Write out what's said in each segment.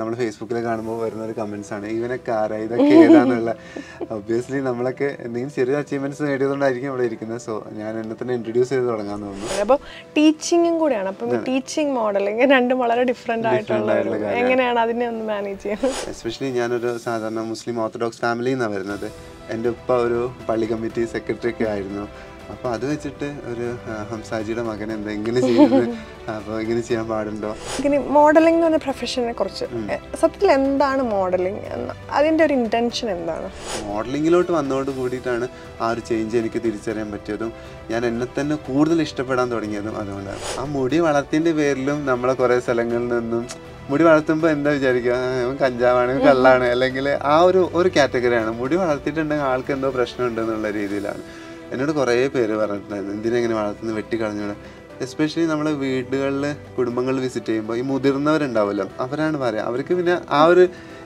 നമ്മൾ ഫേസ്ബുക്കിൽ കാണുമ്പോൾ വരുന്ന ഒരു കമന്റ്സ് ആണ് ഇവനൊക്കെ ആരാ ഇതൊക്കെ ഏതാന്നുള്ള ഒബിയസ്ലി നമ്മളൊക്കെ എന്തെങ്കിലും ചെറിയ അച്ചീവ്മെന്റ്സ് നേടിയതുകൊണ്ടായിരിക്കും ഇവിടെ ഇരിക്കുന്നത് സോ ഞാൻ എന്നെ തന്നെ ഇൻട്രൊഡ്യൂസ് ചെയ്ത് തുടങ്ങാൻ തോന്നുന്നു അപ്പോൾ ടീച്ചിങ്ങും കൂടിയാണ് അപ്പം ടീച്ചിങ് മോഡൽ രണ്ടും വളരെ ഡിഫറെന്റ് ആയിട്ടുള്ള എങ്ങനെയാണ് അതിനെ ഒന്ന് മാനേജ് ചെയ്യുന്നത് എസ്പെഷ്യലി ഞാനൊരു സാധാരണ മുസ്ലിം ഓർത്തഡോക്സ് ഫാമിലിന്നാണ് നിന്നാണ് വരുന്നത് എൻ്റെ ഉപ്പ ഒരു പള്ളി കമ്മിറ്റി സെക്രട്ടറി ഒക്കെ ആയിരുന്നു അപ്പോൾ അത് വെച്ചിട്ട് ഒരു ഹംസാജിയുടെ മകൻ എന്തെങ്കിലും ചെയ്യുന്നത് അപ്പോൾ ഇങ്ങനെ ചെയ്യാൻ പാടുണ്ടോ ഇങ്ങനെ മോഡലിംഗ് എന്ന് പറഞ്ഞ പ്രൊഫഷനെ കുറിച്ച് സത്യത്തിൽ എന്താണ് മോഡലിംഗ് എന്ന അതിൻ്റെ ഒരു ഇന്റൻഷൻ എന്താണ് മോഡലിംഗിലോട്ട് വന്നതോട് കൂടിയിട്ടാണ് ആ ഒരു ചേഞ്ച് എനിക്ക് തിരിച്ചറിയാൻ പറ്റിയതും ഞാൻ എന്നെ തന്നെ കൂടുതൽ ഇഷ്ടപ്പെടാൻ തുടങ്ങിയതും അതുകൊണ്ടാണ് ആ മുടി വളർത്തിന്റെ പേരിലും നമ്മളെ കുറേ സ്ഥലങ്ങളിൽ നിന്നും മുടി വളർത്തുമ്പോൾ എന്താ വിചാരിക്കുക കഞ്ചാവാണ് കള്ളാണ് അല്ലെങ്കിൽ ആ ഒരു ഒരു കാറ്റഗറിയാണ് മുടി വളർത്തിയിട്ടുണ്ടെങ്കിൽ ആൾക്ക് എന്തോ പ്രശ്നമുണ്ടെന്നുള്ള രീതിയിലാണ് എന്നോട് കുറേ പേര് പറഞ്ഞിട്ടുണ്ടായിരുന്നു എന്തിനെങ്ങനെ വളർത്തുന്നത് വെട്ടിക്കളഞ്ഞു എസ്പെഷ്യലി നമ്മളെ വീടുകളിൽ കുടുംബങ്ങൾ വിസിറ്റ് ചെയ്യുമ്പോൾ ഈ മുതിർന്നവരുണ്ടാവുമല്ലോ അവരാണ് പറയുക അവർക്ക് പിന്നെ ആ ഒരു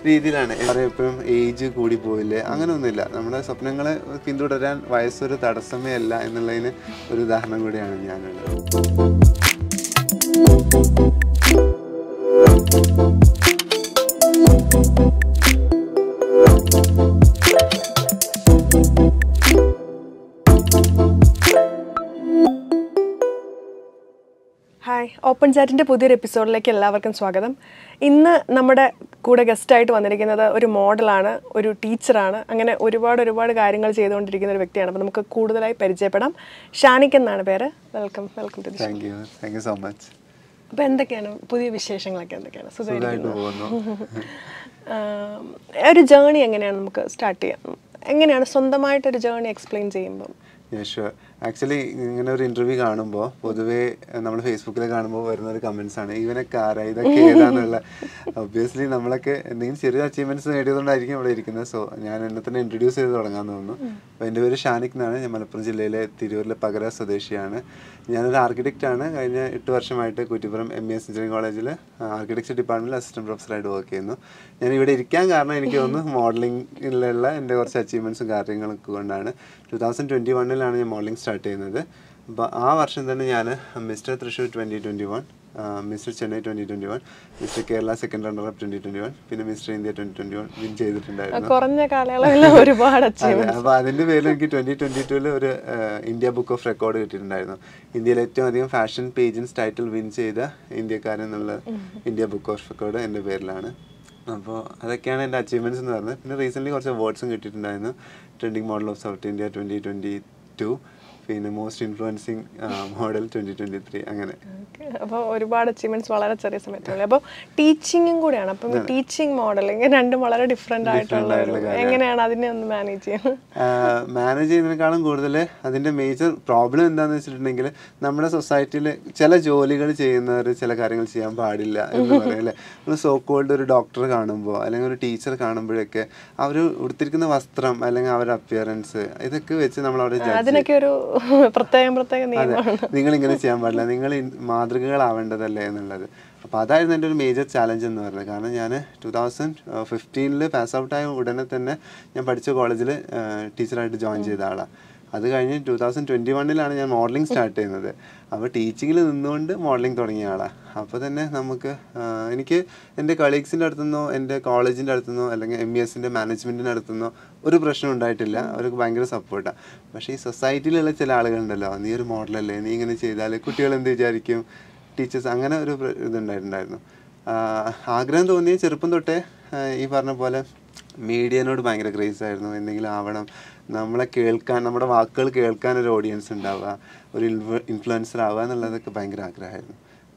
രീതിയിലാണ് പറയാം എപ്പോഴും ഏജ് കൂടി പോയില്ലേ അങ്ങനെയൊന്നുമില്ല നമ്മുടെ സ്വപ്നങ്ങളെ പിന്തുടരാൻ വയസ്സൊരു തടസ്സമേ അല്ല എന്നുള്ളതിന് ഒരു ഉദാഹരണം കൂടിയാണ് ഞാനുള്ളത് ഓപ്പൺ ചാറ്റിൻ്റെ പുതിയൊരു എപ്പിസോഡിലേക്ക് എല്ലാവർക്കും സ്വാഗതം ഇന്ന് നമ്മുടെ കൂടെ ഗസ്റ്റായിട്ട് വന്നിരിക്കുന്നത് ഒരു മോഡലാണ് ഒരു ടീച്ചറാണ് അങ്ങനെ ഒരുപാട് ഒരുപാട് കാര്യങ്ങൾ ചെയ്തുകൊണ്ടിരിക്കുന്ന ഒരു വ്യക്തിയാണ് അപ്പോൾ നമുക്ക് കൂടുതലായി പരിചയപ്പെടാം ഷാനിക് എന്നാണ് പേര് welcome welcome to thank you thank you so much അപ്പോൾ എന്തൊക്കെയാണ് പുതിയ വിശേഷങ്ങളൊക്കെ എന്തൊക്കെയാണ് സുഖമായിട്ട് ഒരു ജേണി എങ്ങനെയാണ് നമുക്ക് സ്റ്റാർട്ട് ചെയ്യാം എങ്ങനെയാണ് സ്വന്തമായിട്ടൊരു ജേണി എക്സ്പ്ലെയിൻ ചെയ്യുമ്പോൾ ആക്ച്വലി ഇങ്ങനെ ഒരു ഇന്റർവ്യൂ കാണുമ്പോൾ പൊതുവേ നമ്മൾ ഫേസ്ബുക്കിൽ കാണുമ്പോൾ വരുന്ന ഒരു കമന്റ്സ് ആണ് ഇവനൊക്കെ ആരാ ഇതൊക്കെ ഒബ്വിയസ്ലി നമ്മളൊക്കെ എന്തെങ്കിലും ചെറിയ അച്ചീവ്മെന്റ്സ് നേടിയതുകൊണ്ടായിരിക്കും ഇവിടെ ഇരിക്കുന്നത് സോ ഞാൻ എന്നെ തന്നെ ഇൻട്രൊഡ്യൂസ് ചെയ്ത് തുടങ്ങാൻ തോന്നുന്നു അപ്പോൾ എൻ്റെ പേര് ഷാനിക് എന്നാണ് ഞാൻ മലപ്പുറം ജില്ലയിലെ തിരൂരിലെ പകര സ്വദേശിയാണ് ഞാനൊരു ആർക്കിടെക്റ്റാണ് കഴിഞ്ഞ എട്ട് വർഷമായിട്ട് Kuttippuram M E S engineering കോളേജിൽ ആർക്കിടെക്ചർ ഡിപ്പാർട്ട്മെൻറ്റിൽ അസിസ്റ്റൻറ്റ് പ്രൊഫസറായിട്ട് വർക്ക് ചെയ്യുന്നു ഞാൻ ഇവിടെ ഇരിക്കാൻ കാരണം എനിക്ക് തോന്നുന്നു മോഡലിംഗിലുള്ള എൻ്റെ കുറച്ച് അച്ചീവ്മെൻറ്റ്സും കാര്യങ്ങളൊക്കെ കൊണ്ടാണ് ടു തൗസൻഡ് ട്വൻറ്റി വണ്ണിലാണ് ഞാൻ മോഡലിംഗ് സ്റ്റാർട്ട് ചെയ്യുന്നത് അപ്പോൾ ആ വർഷം തന്നെ ഞാൻ Mister Thrissur twenty twenty one Mister Chennai twenty twenty one Mister Kerala second runner up twenty twenty one പിന്നെ Mister India twenty twenty one win ചെയ്തിട്ടുണ്ടായിരുന്നു കുറഞ്ഞ ഒരുപാട് അപ്പോൾ അതിന്റെ പേരിൽ എനിക്ക് ട്വന്റി ട്വന്റി ടുവിൽ ഒരു ഇന്ത്യ ബുക്ക് ഓഫ് റെക്കോർഡ് കിട്ടിയിട്ടുണ്ടായിരുന്നു ഇന്ത്യയിലെ ഏറ്റവും അധികം ഫാഷൻ പേജൻസ് ടൈറ്റിൽ വിൻ ചെയ്ത ഇന്ത്യക്കാരൻ എന്നുള്ള ഇന്ത്യ ബുക്ക് ഓഫ് റെക്കോർഡ് എന്റെ പേരിലാണ് അപ്പോൾ അതൊക്കെയാണ് എൻ്റെ അച്ചീവ്മെൻറ്റ്സ് എന്ന് പറഞ്ഞത് പിന്നെ റീസെൻ്റ്ലി കുറച്ച് അവാർഡ്സും കിട്ടിയിട്ടുണ്ടായിരുന്നു trending model of south India twenty twenty two പിന്നെ most influencing model twenty twenty three അങ്ങനെ അപ്പോൾ ഒരുപാട് അച്ചീവ്മെന്റ്സ് വളരെ ചെറിയ സമയത്ത് അപ്പോൾ ടീച്ചിങ്ങും കൂടിയാണ് അപ്പം ടീച്ചിങ് മോഡൽ ഇങ്ങനെ രണ്ടും വളരെ ഡിഫറെൻ്റ് ആയിട്ടുള്ള എങ്ങനെയാണ് അതിനെ ഒന്ന് മാനേജ് ചെയ്യുന്നത് മാനേജ് ചെയ്യുന്നതിനേക്കാളും കൂടുതൽ അതിൻ്റെ മേജർ പ്രോബ്ലം എന്താണെന്ന് വെച്ചിട്ടുണ്ടെങ്കിൽ നമ്മുടെ സൊസൈറ്റിയിൽ ചില ജോലികൾ ചെയ്യുന്നവർ ചില കാര്യങ്ങൾ ചെയ്യാൻ പാടില്ല എന്ന് പറയും നമ്മൾ സോ കോൾഡ് ഒരു ഡോക്ടർ കാണുമ്പോൾ അല്ലെങ്കിൽ ഒരു ടീച്ചർ കാണുമ്പോഴൊക്കെ അവർ ഉടുത്തിരിക്കുന്ന വസ്ത്രം അല്ലെങ്കിൽ അവരുടെ അപ്പിയറൻസ് ഇതൊക്കെ വെച്ച് നമ്മൾ അവരെ അതിനൊക്കെ ഒരു പ്രത്യേകം പ്രത്യേകം നിങ്ങൾ ഇങ്ങനെ ചെയ്യാൻ പാടില്ല നിങ്ങൾ മാതൃകകളാവേണ്ടതല്ലേ എന്നുള്ളത് അപ്പോൾ അതായിരുന്നു എൻ്റെ ഒരു മേജർ ചാലഞ്ച് എന്ന് പറയുന്നത് കാരണം ഞാൻ ടു തൗസൻഡ് ഫിഫ്റ്റീനിൽ പാസ് ഔട്ടായ ഉടനെ തന്നെ ഞാൻ പഠിച്ച കോളേജിൽ ടീച്ചറായിട്ട് ജോയിൻ ചെയ്ത ആളാണ് അത് കഴിഞ്ഞ് ടു തൗസൻഡ് ട്വൻറ്റി വണ്ണിലാണ് ഞാൻ മോഡലിംഗ് സ്റ്റാർട്ട് ചെയ്യുന്നത് അപ്പോൾ ടീച്ചിങ്ങിൽ നിന്നുകൊണ്ട് മോഡലിംഗ് തുടങ്ങിയ ആളാണ് അപ്പോൾ തന്നെ നമുക്ക് എനിക്ക് എൻ്റെ കളീഗ്സിൻ്റെ അടുത്തുനിന്നോ എൻ്റെ കോളേജിൻ്റെ അടുത്തുനിന്നോ അല്ലെങ്കിൽ എം ബി e എസിൻ്റെ മാനേജ്മെൻറ്റിൻ്റെ അടുത്തുനിന്നോ ഒരു പ്രശ്നം ഉണ്ടായിട്ടില്ല അവർക്ക് ഭയങ്കര സപ്പോർട്ടാണ് പക്ഷേ ഈ സൊസൈറ്റിയിലുള്ള ചില ആളുകളുണ്ടല്ലോ നീ ഒരു മോഡലല്ലേ നീ ഇങ്ങനെ ചെയ്താൽ കുട്ടികൾ എന്ത് വിചാരിക്കും ടീച്ചേഴ്സ് അങ്ങനെ ഒരു ഇതുണ്ടായിട്ടുണ്ടായിരുന്നു ആഗ്രഹം തോന്നിയ ചെറുപ്പം തൊട്ടേ ഈ പറഞ്ഞ പോലെ മീഡിയനോട് ഭയങ്കര ക്രേസ് ആയിരുന്നു എന്തെങ്കിലും ആവണം നമ്മളെ കേൾക്കാൻ നമ്മുടെ വാക്കുകൾ കേൾക്കാൻ ഒരു ഓഡിയൻസ് ഉണ്ടാവുക ഒരു ഇൻഫ്ലുവൻസർ ആവുക എന്നുള്ളതൊക്കെ ഭയങ്കര ആഗ്രഹമായിരുന്നു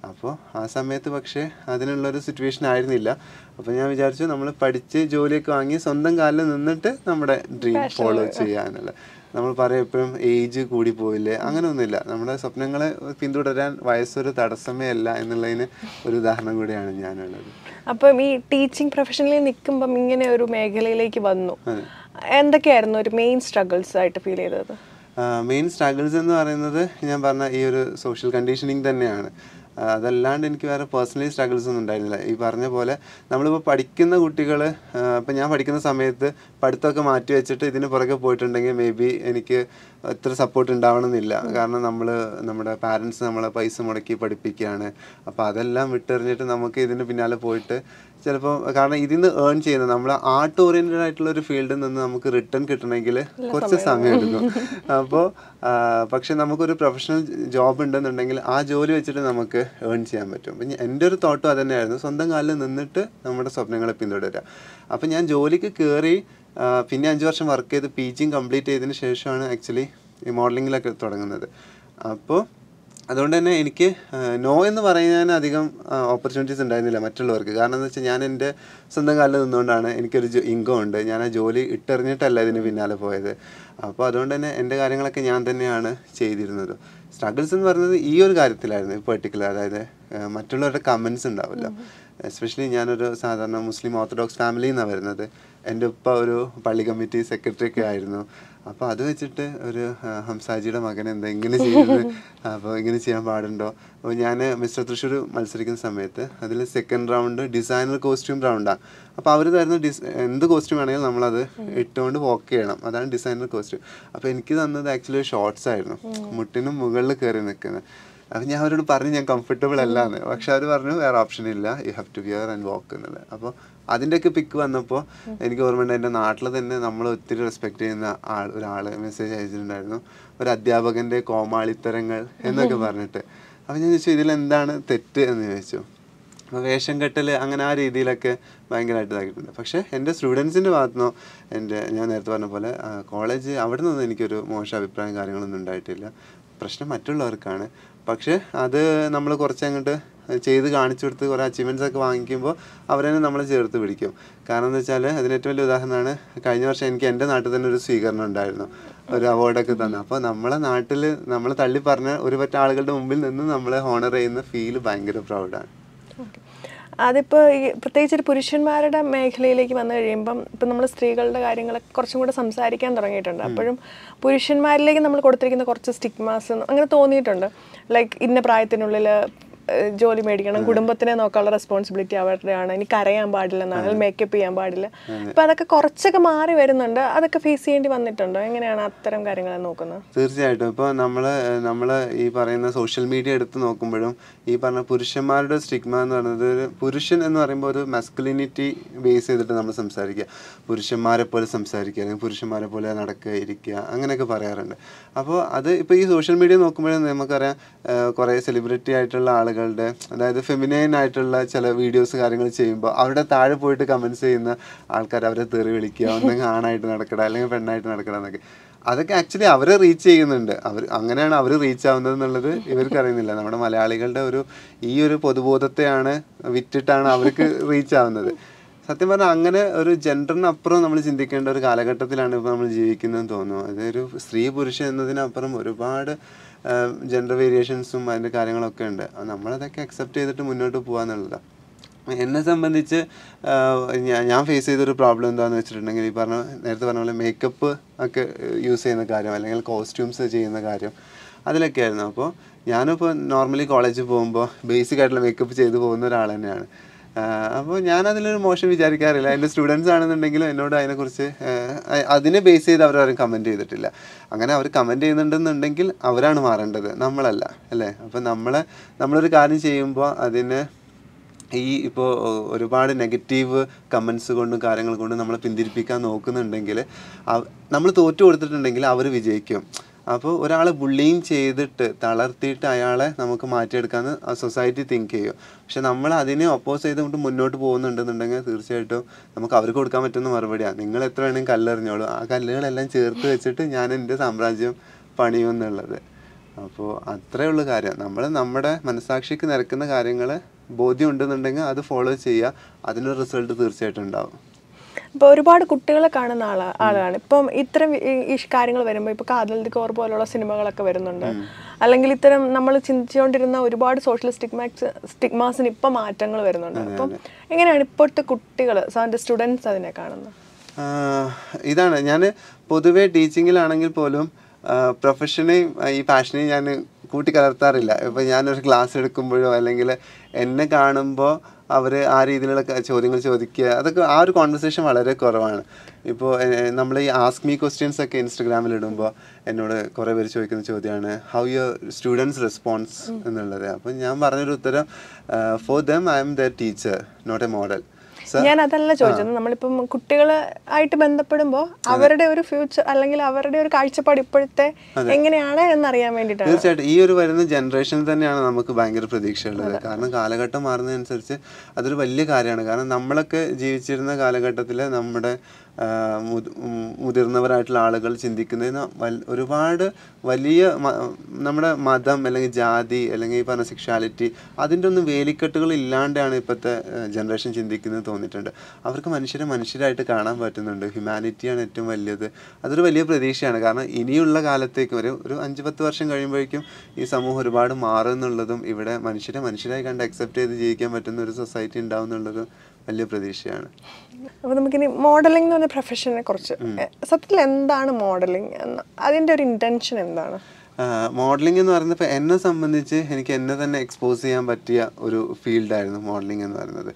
അപ്പോൾ ആ സമയത്ത് പക്ഷേ അതിനുള്ളൊരു സിറ്റുവേഷൻ ആയിരുന്നില്ല അപ്പോൾ ഞാൻ വിചാരിച്ചു നമ്മൾ പഠിച്ച് ജോലിയൊക്കെ വാങ്ങി സ്വന്തം കാലിൽ നിന്നിട്ട് നമ്മുടെ ഡ്രീം ഫോളോ ചെയ്യാനുള്ള നമ്മൾ പറയും എപ്പോഴും ഏജ് കൂടി പോയില്ലേ അങ്ങനെയൊന്നുമില്ല നമ്മുടെ സ്വപ്നങ്ങളെ പിന്തുടരാൻ വയസ്സൊരു തടസ്സമേ അല്ല എന്നുള്ളതിന് ഒരു ഉദാഹരണം കൂടിയാണ് ഞാനുള്ളത് അപ്പം ഈ ടീച്ചിങ് പ്രൊഫഷനിൽ നിൽക്കുമ്പം ഇങ്ങനെ ഒരു മേഖലയിലേക്ക് വന്നു എന്തൊക്കെയായിരുന്നു ഒരു മെയിൻ സ്ട്രഗിൾസ് ആയിട്ട് ഫീൽ ചെയ്തത് മെയിൻ സ്ട്രഗിൾസ് എന്ന് പറയുന്നത് ഞാൻ പറഞ്ഞ ഈ ഒരു സോഷ്യൽ കണ്ടീഷനിങ് തന്നെയാണ് അതല്ലാണ്ട് എനിക്ക് വേറെ പേഴ്സണലി സ്ട്രഗിൾസ് ഒന്നും ഉണ്ടായിരുന്നില്ല ഈ പറഞ്ഞ പോലെ നമ്മളിപ്പോൾ പഠിക്കുന്ന കുട്ടികൾ ഇപ്പം ഞാൻ പഠിക്കുന്ന സമയത്ത് പഠിത്തമൊക്കെ മാറ്റി വെച്ചിട്ട് ഇതിന് പുറകെ പോയിട്ടുണ്ടെങ്കിൽ മേ ബി എനിക്ക് ഇത്ര സപ്പോർട്ട് ഉണ്ടാവണമെന്നില്ല കാരണം നമ്മൾ നമ്മുടെ പാരൻസ് നമ്മളെ പൈസ മുടക്കി പഠിപ്പിക്കുകയാണ് അപ്പോൾ അതെല്ലാം വിട്ടെറിഞ്ഞിട്ട് നമുക്ക് ഇതിന് പിന്നാലെ പോയിട്ട് ചിലപ്പോൾ കാരണം ഇതിൽ നിന്ന് ഏൺ ചെയ്യുന്ന നമ്മൾ ആർട്ട് ഓറിയൻറ്റഡ് ആയിട്ടുള്ള ഒരു ഫീൽഡിൽ നിന്ന് നമുക്ക് റിട്ടേൺ കിട്ടണമെങ്കിൽ കുറച്ച് സമയം എടുക്കും അപ്പോൾ പക്ഷെ നമുക്കൊരു പ്രൊഫഷണൽ ജോബ് ഉണ്ടെന്നുണ്ടെങ്കിൽ ആ ജോലി വെച്ചിട്ട് നമുക്ക് ഏൺ ചെയ്യാൻ പറ്റും അപ്പം എൻ്റെ ഒരു അത് തന്നെയായിരുന്നു സ്വന്തം കാലിൽ നിന്നിട്ട് നമ്മുടെ സ്വപ്നങ്ങളെ പിന്തുടരുക അപ്പം ഞാൻ ജോലിക്ക് കയറി പിന്നെ അഞ്ച് വർഷം വർക്ക് ചെയ്ത് പി ജിയും കംപ്ലീറ്റ് ചെയ്തതിന് ശേഷമാണ് ആക്ച്വലി ഈ മോഡലിങ്ങിലൊക്കെ തുടങ്ങുന്നത് അപ്പോൾ അതുകൊണ്ട് തന്നെ എനിക്ക് നോ എന്ന് പറയാൻ അധികം ഓപ്പർച്യൂണിറ്റീസ് ഉണ്ടായിരുന്നില്ല മറ്റുള്ളവർക്ക് കാരണം എന്താ വെച്ചാൽ ഞാൻ എൻ്റെ സ്വന്തം കാലിൽ നിന്നുകൊണ്ടാണ് എനിക്കൊരു ഇൻകം ഉണ്ട് ഞാൻ ആ ജോലി ഇട്ടെറിഞ്ഞിട്ടല്ല ഇതിന് പിന്നാലെ പോയത് അപ്പോൾ അതുകൊണ്ട് തന്നെ എൻ്റെ കാര്യങ്ങളൊക്കെ ഞാൻ തന്നെയാണ് ചെയ്തിരുന്നത് സ്ട്രഗിൾസ് എന്ന് പറയുന്നത് ഈ ഒരു കാര്യത്തിലായിരുന്നു പെർട്ടിക്കുലർ അതായത് മറ്റുള്ളവരുടെ കമൻസ് ഉണ്ടാവുമല്ലോ എസ്പെഷ്യലി ഞാനൊരു സാധാരണ മുസ്ലിം ഓർത്തഡോക്സ് ഫാമിലിയിൽ നിന്നാണ് വരുന്നത് എൻ്റെ ഉപ്പ ഒരു പള്ളി കമ്മിറ്റി സെക്രട്ടറി ഒക്കെ ആയിരുന്നു അപ്പോൾ അത് വെച്ചിട്ട് ഒരു ഹംസാജിയുടെ മകൻ എന്താ ഇങ്ങനെ ചെയ്യുന്നത് അപ്പോൾ ഇങ്ങനെ ചെയ്യാൻ പാടുണ്ടോ അപ്പോൾ ഞാൻ മിസ്റ്റർ തൃശ്ശൂർ മത്സരിക്കുന്ന സമയത്ത് അതിൽ സെക്കൻഡ് റൗണ്ട് ഡിസൈനർ കോസ്റ്റ്യൂം റൗണ്ടാണ് അപ്പോൾ അവർ തരുന്ന ഡിസ് എന്ത് കോസ്റ്റ്യൂം ആണെങ്കിലും നമ്മളത് ഇട്ടുകൊണ്ട് വോക്ക് ചെയ്യണം അതാണ് ഡിസൈനർ കോസ്റ്റ്യൂം അപ്പോൾ എനിക്ക് തന്നത് ആക്ച്വലി ഷോർട്സ് ആയിരുന്നു മുട്ടിനും മുകളിൽ കയറി നിൽക്കുന്നത് അപ്പൊ ഞാൻ അവരോട് പറഞ്ഞു ഞാൻ കംഫർട്ടബിൾ അല്ലാന്ന് പക്ഷെ അവർ പറഞ്ഞു വേറെ ഓപ്ഷൻ ഇല്ല you have to wear and walk എന്നുള്ളത് അപ്പോൾ അതിൻ്റെയൊക്കെ പിക്ക് വന്നപ്പോൾ എനിക്ക് ഓർമ്മയുണ്ട് എൻ്റെ നാട്ടിൽ തന്നെ നമ്മൾ ഒത്തിരി റെസ്പെക്ട് ചെയ്യുന്ന ആൾ ഒരാൾ മെസ്സേജ് അയച്ചിട്ടുണ്ടായിരുന്നു ഒരു അധ്യാപകൻ്റെ കോമാളിത്തരങ്ങൾ എന്നൊക്കെ പറഞ്ഞിട്ട് അപ്പോൾ ഞാൻ ചോദിച്ചു ഇതിലെന്താണ് തെറ്റ് എന്ന് ചോദിച്ചു അപ്പോൾ വേഷം കെട്ടൽ അങ്ങനെ ആ രീതിയിലൊക്കെ ഭയങ്കരമായിട്ട് ഇതാക്കിയിട്ടുണ്ട് പക്ഷേ എൻ്റെ സ്റ്റുഡൻസിൻ്റെ ഭാഗത്തുനിന്നോ എൻ്റെ ഞാൻ നേരത്തെ പറഞ്ഞ പോലെ കോളേജ് അവിടെ നിന്നൊന്നും എനിക്കൊരു മോശം അഭിപ്രായം കാര്യങ്ങളൊന്നും ഉണ്ടായിട്ടില്ല പ്രശ്നം മറ്റുള്ളവർക്കാണ് പക്ഷേ അത് നമ്മൾ കുറച്ച് അങ്ങോട്ട് ചെയ്ത് കാണിച്ചു കൊടുത്ത് കുറേ അച്ചീവ്മെൻറ്റ്സ് ഒക്കെ വാങ്ങിക്കുമ്പോൾ അവരെന്നെ നമ്മളെ ചേർത്ത് പിടിക്കും കാരണം എന്ന് വെച്ചാൽ അതിന് ഏറ്റവും വലിയ ഉദാഹരണമാണ് കഴിഞ്ഞ വർഷം എനിക്ക് എൻ്റെ നാട്ടിൽ തന്നെ ഒരു സ്വീകരണം ഉണ്ടായിരുന്നു ഒരു അവാർഡൊക്കെ തന്നു അപ്പോൾ നമ്മളെ നാട്ടിൽ നമ്മളെ തള്ളി പറഞ്ഞ ഒരു പറ്റം ആളുകളുടെ മുമ്പിൽ നിന്ന് നമ്മളെ ഹോണർ ചെയ്യുന്ന ഫീൽ ഭയങ്കര പ്രൗഡാണ് അതിപ്പോൾ ഈ പ്രത്യേകിച്ച് ഒരു പുരുഷന്മാരുടെ മേഖലയിലേക്ക് വന്നു കഴിയുമ്പം ഇപ്പം നമ്മൾ സ്ത്രീകളുടെ കാര്യങ്ങളൊക്കെ കുറച്ചും കൂടെ സംസാരിക്കാൻ തുടങ്ങിയിട്ടുണ്ട് അപ്പോഴും പുരുഷന്മാരിലേക്ക് നമ്മൾ കൊടുത്തിരിക്കുന്ന കുറച്ച് സ്റ്റിക്മാസ് അങ്ങനെ തോന്നിയിട്ടുണ്ട് ലൈക്ക് ഇന്ന പ്രായത്തിനുള്ളിൽ ജോലി മേടിക്കണം കുടുംബത്തിനെ നോക്കാനുള്ള റെസ്പോൺസിബിലിറ്റി അവരുടെയാണ് ഇനി കരയാൻ പാടില്ലെന്നാണ് മേക്കപ്പ് ചെയ്യാൻ പാടില്ല അപ്പൊ അതൊക്കെ കുറച്ചൊക്കെ മാറി വരുന്നുണ്ട് അതൊക്കെ ഫേസ് ചെയ്യേണ്ടി വന്നിട്ടുണ്ടോ എങ്ങനെയാണ് അത്തരം കാര്യങ്ങളെ നോക്കുന്നത് തീർച്ചയായിട്ടും ഇപ്പൊ നമ്മൾ നമ്മൾ ഈ പറയുന്ന സോഷ്യൽ മീഡിയ എടുത്ത് നോക്കുമ്പോഴും ഈ പറഞ്ഞ പുരുഷന്മാരുടെ സ്റ്റിഗ്മ എന്ന് പറയുന്നത് പുരുഷൻ എന്ന് പറയുമ്പോൾ ഒരു മസ്കുലിനിറ്റി ബേസ് ചെയ്തിട്ട് നമ്മൾ സംസാരിക്കുക പുരുഷന്മാരെ പോലെ സംസാരിക്കുക അല്ലെങ്കിൽ പുരുഷന്മാരെ പോലെ നടക്കുക ഇരിക്കുക അങ്ങനെയൊക്കെ പറയാറുണ്ട് അപ്പോൾ അത് ഇപ്പോൾ ഈ സോഷ്യൽ മീഡിയ നോക്കുമ്പോഴേ നമുക്കറിയാം കുറേ സെലിബ്രിറ്റി ആയിട്ടുള്ള ആളുകൾ സ്ത്രീകളുടെ അതായത് ഫെമിനൈൻ ആയിട്ടുള്ള ചില വീഡിയോസ് കാര്യങ്ങൾ ചെയ്യുമ്പോൾ അവിടെ താഴെ പോയിട്ട് കമൻസ് ചെയ്യുന്ന ആൾക്കാർ അവരെ തെറി വിളിക്കുക ഒന്നെങ്കിൽ ആണായിട്ട് നടക്കട അല്ലെങ്കിൽ പെണ്ണായിട്ട് നടക്കട എന്നൊക്കെ അതൊക്കെ ആക്ച്വലി അവരെ റീച്ച് ചെയ്യുന്നുണ്ട് അവർ അങ്ങനെയാണ് അവർ റീച്ച് ആവുന്നത് എന്നുള്ളത് ഇവർക്ക് അറിയുന്നില്ല നമ്മുടെ മലയാളികളുടെ ഒരു ഈ ഒരു പൊതുബോധത്തെയാണ് വിറ്റിട്ടാണ് അവർക്ക് റീച്ച് ആവുന്നത് സത്യം പറഞ്ഞാൽ അങ്ങനെ ഒരു ജെൻഡറിനപ്പുറം നമ്മൾ ചിന്തിക്കേണ്ട ഒരു കാലഘട്ടത്തിലാണ് ഇപ്പോൾ നമ്മൾ ജീവിക്കുന്നതെന്ന് തോന്നുന്നു അതൊരു സ്ത്രീ പുരുഷൻ എന്നതിനപ്പുറം ഒരുപാട് ജെൻഡർ വേരിയേഷൻസും അതിൻ്റെ കാര്യങ്ങളൊക്കെ ഉണ്ട് നമ്മളതൊക്കെ അക്സെപ്റ്റ് ചെയ്തിട്ട് മുന്നോട്ട് പോകാന്നുള്ളതാണ് എന്നെ സംബന്ധിച്ച് ഞാൻ ഫേസ് ചെയ്തൊരു പ്രോബ്ലം എന്താണെന്ന് വെച്ചിട്ടുണ്ടെങ്കിൽ ഈ പറഞ്ഞ നേരത്തെ പറഞ്ഞ പോലെ മേക്കപ്പ് ഒക്കെ യൂസ് ചെയ്യുന്ന കാര്യം അല്ലെങ്കിൽ കോസ്റ്റ്യൂംസ് ചെയ്യുന്ന കാര്യം അതിലൊക്കെ ആയിരുന്നു അപ്പോൾ ഞാനിപ്പോൾ നോർമലി കോളേജിൽ പോകുമ്പോൾ ബേസിക് ആയിട്ടുള്ള മേക്കപ്പ് ചെയ്ത് പോകുന്ന ഒരാൾ തന്നെയാണ് അപ്പോൾ ഞാനതിലൊരു മോശം വിചാരിക്കാറില്ല എൻ്റെ സ്റ്റുഡൻസ് ആണെന്നുണ്ടെങ്കിലും എന്നോട് അതിനെക്കുറിച്ച് അതിനെ ബേസ് ചെയ്ത് അവരാരും കമൻറ്റ് ചെയ്തിട്ടില്ല അങ്ങനെ അവർ കമൻറ്റ് ചെയ്യുന്നുണ്ടെന്നുണ്ടെങ്കിൽ അവരാണ് മാറേണ്ടത് നമ്മളല്ല അല്ലേ അപ്പോൾ നമ്മളെ നമ്മളൊരു കാര്യം ചെയ്യുമ്പോൾ അതിനെ ഈ ഇപ്പോൾ ഒരുപാട് നെഗറ്റീവ് കമൻസ് കൊണ്ടും കാര്യങ്ങൾ കൊണ്ടും നമ്മളെ പിന്തിരിപ്പിക്കാൻ നോക്കുന്നുണ്ടെങ്കിൽ നമ്മൾ തോറ്റു കൊടുത്തിട്ടുണ്ടെങ്കിൽ അവർ വിജയിക്കും അപ്പോൾ ഒരാളെ ബുള്ളിയും ചെയ്തിട്ട് തളർത്തിയിട്ട് അയാളെ നമുക്ക് മാറ്റിയെടുക്കാമെന്ന് ആ സൊസൈറ്റി തിങ്ക് ചെയ്യും പക്ഷെ നമ്മൾ അതിനെ ഒപ്പോസ് ചെയ്തുകൊണ്ട് മുന്നോട്ട് പോകുന്നുണ്ടെന്നുണ്ടെങ്കിൽ തീർച്ചയായിട്ടും നമുക്ക് അവർക്ക് കൊടുക്കാൻ പറ്റുന്ന മറുപടിയാണ് നിങ്ങൾ എത്ര വേണേലും കല്ലെറിഞ്ഞോളൂ ആ കല്ലുകളെല്ലാം ചേർത്ത് വെച്ചിട്ട് ഞാൻ എൻ്റെ സാമ്രാജ്യം പണിയുമെന്നുള്ളത് അപ്പോൾ അത്രേ ഉള്ളൂ കാര്യം നമ്മൾ നമ്മുടെ മനസാക്ഷിക്ക് നിരക്കുന്ന കാര്യങ്ങൾ ബോധ്യം ഉണ്ടെന്നുണ്ടെങ്കിൽ അത് ഫോളോ ചെയ്യുക അതിനൊരു റിസൾട്ട് തീർച്ചയായിട്ടും ഉണ്ടാവും ഇപ്പോൾ ഒരുപാട് കുട്ടികളെ കാണുന്ന ആള് ആളാണ് ഇപ്പം ഇത്തരം ഈ കാര്യങ്ങൾ വരുമ്പോൾ ഇപ്പൊ കാതൽ ദിക്കോർ പോലുള്ള സിനിമകളൊക്കെ വരുന്നുണ്ട് അല്ലെങ്കിൽ ഇത്തരം നമ്മൾ ചിന്തിച്ചുകൊണ്ടിരുന്ന ഒരുപാട് സോഷ്യൽ സ്റ്റിഗ്മാക്സ് സ്റ്റിഗ്മാസിന് ഇപ്പൊ മാറ്റങ്ങൾ വരുന്നുണ്ട് അപ്പൊ എങ്ങനെയാണ് ഇപ്പോഴത്തെ കുട്ടികൾ സാറിൻ്റെ സ്റ്റുഡൻസ് അതിനെ കാണുന്നത് ഇതാണ് ഞാൻ പൊതുവേ ടീച്ചിങ്ങിലാണെങ്കിൽ പോലും പ്രൊഫഷനെയും ഈ ഫാഷനെയും ഞാൻ കൂട്ടിക്കലർത്താറില്ല ഇപ്പോൾ ഞാനൊരു ക്ലാസ് എടുക്കുമ്പോഴോ അല്ലെങ്കിൽ എന്നെ കാണുമ്പോൾ അവർ ആ രീതിയിലുള്ള ചോദ്യങ്ങൾ ചോദിക്കുക അതൊക്കെ ആ ഒരു കോൺവെർസേഷൻ വളരെ കുറവാണ് ഇപ്പോൾ നമ്മൾ ഈ ആസ്ക് മീ ക്വസ്റ്റ്യൻസ് ഒക്കെ ഇൻസ്റ്റഗ്രാമിൽ ഇടുമ്പോൾ എന്നോട് കുറേ പേര് ചോദിക്കുന്ന ചോദ്യമാണ് ഹൗ യുവർ സ്റ്റുഡൻസ് റെസ്പോൺസ് എന്നുള്ളത് അപ്പോൾ ഞാൻ പറഞ്ഞൊരു ഉത്തരം for them I'm the teacher not a model ഞാൻ അതല്ല ചോദിച്ചത് നമ്മളിപ്പം കുട്ടികൾ ആയിട്ട് ബന്ധപ്പെടുമ്പോൾ അവരുടെ ഒരു ഫ്യൂച്ചർ അല്ലെങ്കിൽ അവരുടെ ഒരു കാഴ്ചപ്പാട് ഇപ്പോഴത്തെ എങ്ങനെയാണ് എന്നറിയാൻ വേണ്ടിട്ട് തീർച്ചയായിട്ടും ഈ ഒരു വരുന്ന ജനറേഷൻ തന്നെയാണ് നമുക്ക് ഭയങ്കര പ്രതീക്ഷയുള്ളത് കാരണം കാലഘട്ടം മാറുന്നതനുസരിച്ച് അതൊരു വലിയ കാര്യമാണ് കാരണം നമ്മളൊക്കെ ജീവിച്ചിരുന്ന കാലഘട്ടത്തിൽ നമ്മുടെ മുതിർന്നവരായിട്ടുള്ള ആളുകൾ ചിന്തിക്കുന്നതിന് ഒരുപാട് വലിയ നമ്മുടെ മതം അല്ലെങ്കിൽ ജാതി അല്ലെങ്കിൽ ഈ പറഞ്ഞ സെക്ഷാലിറ്റി അതിൻ്റെ ഒന്നും വേലിക്കെട്ടുകൾ ഇല്ലാണ്ടാണ് ഇപ്പോഴത്തെ ജനറേഷൻ ചിന്തിക്കുന്നത് തോന്നിയിട്ടുണ്ട് അവർക്ക് മനുഷ്യരെ മനുഷ്യരായിട്ട് കാണാൻ പറ്റുന്നുണ്ട് ഹ്യൂമാനിറ്റിയാണ് ഏറ്റവും വലിയത് അതൊരു വലിയ പ്രതീക്ഷയാണ് കാരണം ഇനിയുള്ള കാലത്തേക്ക് ഒരു ഒരു അഞ്ച് പത്ത് വർഷം കഴിയുമ്പോഴേക്കും ഈ സമൂഹം ഒരുപാട് എന്നുള്ളതും ഇവിടെ മനുഷ്യരെ മനുഷ്യരായി കണ്ട് അക്സെപ്റ്റ് ചെയ്ത് ജീവിക്കാൻ പറ്റുന്ന ഒരു സൊസൈറ്റി ഉണ്ടാവുന്നുള്ളതും വലിയ പ്രതീക്ഷയാണ് അപ്പോൾ നമുക്കിനി മോഡലിംഗ് എന്ന് പറഞ്ഞ പ്രൊഫഷനെ കുറിച്ച് സത്യത്തിൽ എന്താണ് മോഡലിംഗ് അതിൻ്റെ ഒരു ഇൻറ്റൻഷൻ എന്താണ് മോഡലിംഗ് എന്ന് പറയുന്നത് ഇപ്പോൾ എന്നെ സംബന്ധിച്ച് എനിക്ക് എന്നെ തന്നെ എക്സ്പോസ് ചെയ്യാൻ പറ്റിയ ഒരു ഫീൽഡായിരുന്നു മോഡലിംഗ് എന്ന് പറയുന്നത്